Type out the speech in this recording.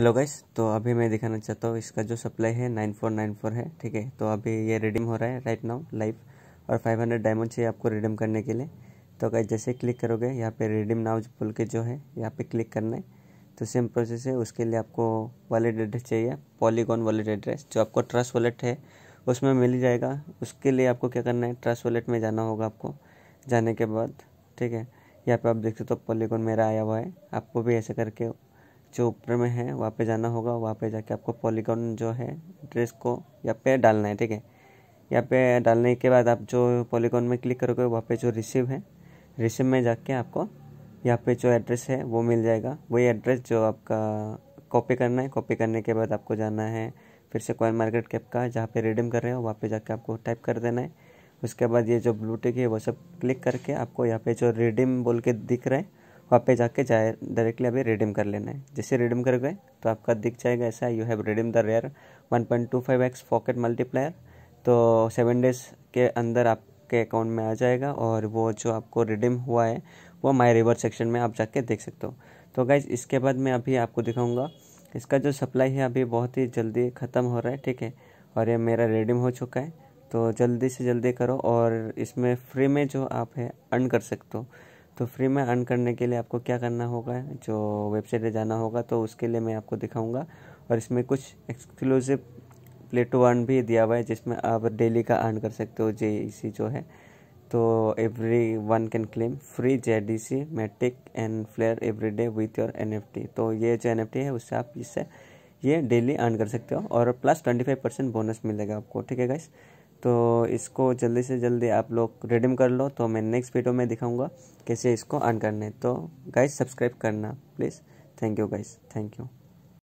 hello guys तो अभी मैं दिखाना चाहता हूँ इसका जो सप्लाई है नाइन फोर नाइन फोर है ठीक है तो अभी ये रिडीम हो रहा है राइट नाउ लाइव और फाइव हंड्रेड डायमंड चाहिए आपको रिडीम करने के लिए तो गाइस जैसे क्लिक करोगे यहाँ पे रिडीम नाउ बोल के जो है यहाँ पे क्लिक करना है तो सेम प्रोसेस है उसके लिए आपको वॉलेट एड्रेस चाहिए पॉलीगॉन वॉलेट एड्रेस जो आपको ट्रस्ट वॉलेट है उसमें मिल जाएगा उसके लिए आपको क्या करना है ट्रस्ट वॉलेट में जाना होगा आपको जाने के बाद ठीक है यहाँ पे आप देख सकते हो तो पॉलीगॉन मेरा आया हुआ है आपको भी ऐसे करके जो ऊपर में है वहाँ पे जाना होगा वहाँ पे जाके आपको पॉलीगॉन जो है ड्रेस को यहाँ पे डालना है ठीक है यहाँ पे डालने के बाद आप जो पॉलीगॉन में क्लिक करोगे वहाँ पे जो रिसिव है रिसिव में जाके आपको यहाँ पे जो एड्रेस है वो मिल जाएगा वही एड्रेस जो आपका कॉपी करना है कॉपी करने के बाद आपको जाना है फिर से कॉइन मार्केट कैप का जहाँ पे रिडीम कर रहे हो वहाँ पे जाके आपको टाइप कर देना है उसके बाद ये जो ब्लूटिक है वो सब क्लिक करके आपको यहाँ पे जो रिडीम बोल के दिख रहा है वहाँ पे जाके जाए डायरेक्टली अभी रिडीम कर लेना है जैसे रिडीम कर गए तो आपका दिख जाएगा ऐसा you have redeem the rare two five X pocket multiplier तो सेवन डेज के अंदर आपके अकाउंट में आ जाएगा और वो जो आपको रिडीम हुआ है वो माई रिवर सेक्शन में आप जाके देख सकते हो तो गाइज इसके बाद मैं अभी आपको दिखाऊँगा इसका जो सप्लाई है अभी बहुत ही जल्दी ख़त्म हो रहा है ठीक है और ये मेरा रिडीम हो चुका है तो जल्दी से जल्दी करो और इसमें फ्री में जो आप है अर्न कर सकते हो तो फ्री में अर्न करने के लिए आपको क्या करना होगा जो वेबसाइट पर जाना होगा तो उसके लिए मैं आपको दिखाऊँगा और इसमें कुछ एक्सक्लूसिव प्ले टू अर्न भी दिया हुआ है जिसमें आप डेली का अर्न कर सकते हो जे e जो है तो everyone can claim free J D C metric and flare every day with your N F T तो ये जो एन एफ टी है उससे आप इससे ये डेली अर्न कर सकते हो और plus twenty five percent bonus मिलेगा आपको ठीक है गाइस तो इसको जल्दी से जल्दी आप लोग रिडीम कर लो तो मैं नेक्स्ट वीडियो में दिखाऊंगा कैसे इसको अर्न करने तो गाइस सब्सक्राइब करना please thank you guys thank you